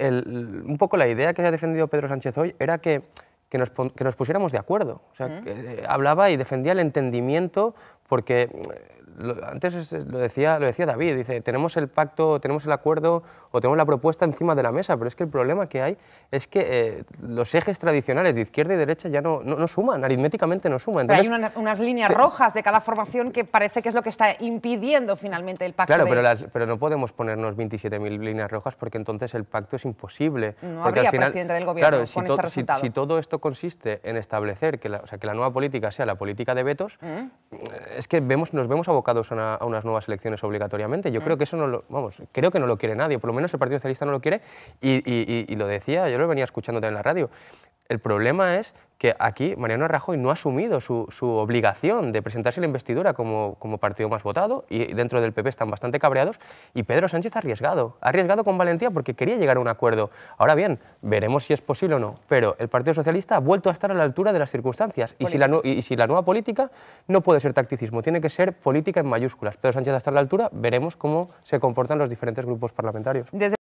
un poco la idea que ha defendido Pedro Sánchez hoy era que, nos, pusiéramos de acuerdo. O sea, eh, hablaba y defendía el entendimiento porque eh, antes lo decía, lo decía David, dice, tenemos el pacto, tenemos el acuerdo o tenemos la propuesta encima de la mesa, pero es que el problema que hay es que eh, los ejes tradicionales de izquierda y derecha ya no, no, suman, aritméticamente no suman. Entonces, pero hay unas líneas rojas de cada formación que parece que es lo que está impidiendo finalmente el pacto. Claro, pero, pero no podemos ponernos 27.000 líneas rojas porque entonces el pacto es imposible. No habría al presidente del gobierno claro, este si, todo esto consiste en establecer que o sea, que la nueva política sea la política de vetos, mm. es que vemos, nos vemos abocados a, unas nuevas elecciones obligatoriamente. Yo mm. creo que eso no lo, vamos, creo que no lo quiere nadie, por lo menos el Partido Socialista no lo quiere y, lo decía, yo lo venía escuchando en la radio, el problema es que aquí Mariano Rajoy no ha asumido su, su obligación de presentarse la investidura como, como, partido más votado y dentro del PP están bastante cabreados y Pedro Sánchez ha arriesgado, ha arriesgado con valentía porque quería llegar a un acuerdo. Ahora bien, veremos si es posible o no, pero el Partido Socialista ha vuelto a estar a la altura de las circunstancias y si, la, si la nueva política no puede ser tacticismo, tiene que ser política en mayúsculas. Pedro Sánchez está a la altura, veremos cómo se comportan los diferentes grupos parlamentarios.